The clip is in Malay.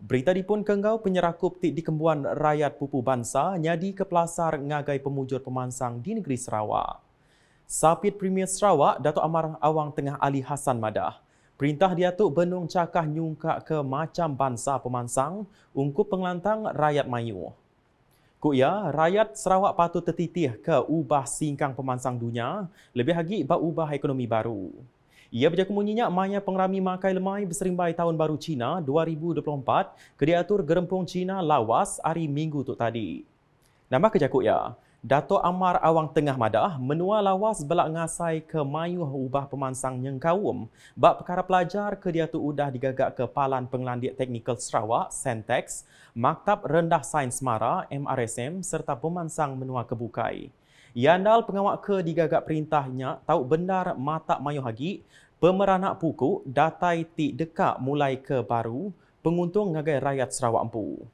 Berita dipun kenggau penyerakup ti di kembuan rakyat pupu bansa nyadi ke pelasar ngagai pemujur pemansang di negeri Sarawak. Sapit Premier Sarawak, Dato' Amar Awang Tengah Ali Hasan Madah. Perintah dia tu benung cakah nyungka ke macam bansa pemansang ungkup penglantang rakyat mayu. Ku ya, rakyat Sarawak patut tertitih ke ubah singkang pemansang dunia, lebih lagi berubah ekonomi baru. Ia berjakumunyinya maya pengrami makai lemai berserimbai tahun baru Cina 2024 kediatur gerempung Cina lawas hari Minggu tu tadi. nama kejakuk ya. Dato Amar Awang Tengah Madah menua lawas belak ngasai ke mayuh ubah pemansang nyengkawum bak perkara pelajar ke dia tu udah digagak ke Palan Penglandik Teknikal Sarawak, Sentex, Maktab Rendah Sains Mara, MRSM serta pemansang menua kebukai. Yandal pengawak ke digagak perintahnya tahu benar mata mayuh hagi pemeranak puku datai ti dekat mulai ke baru penguntung ngagai rakyat Sarawak empu.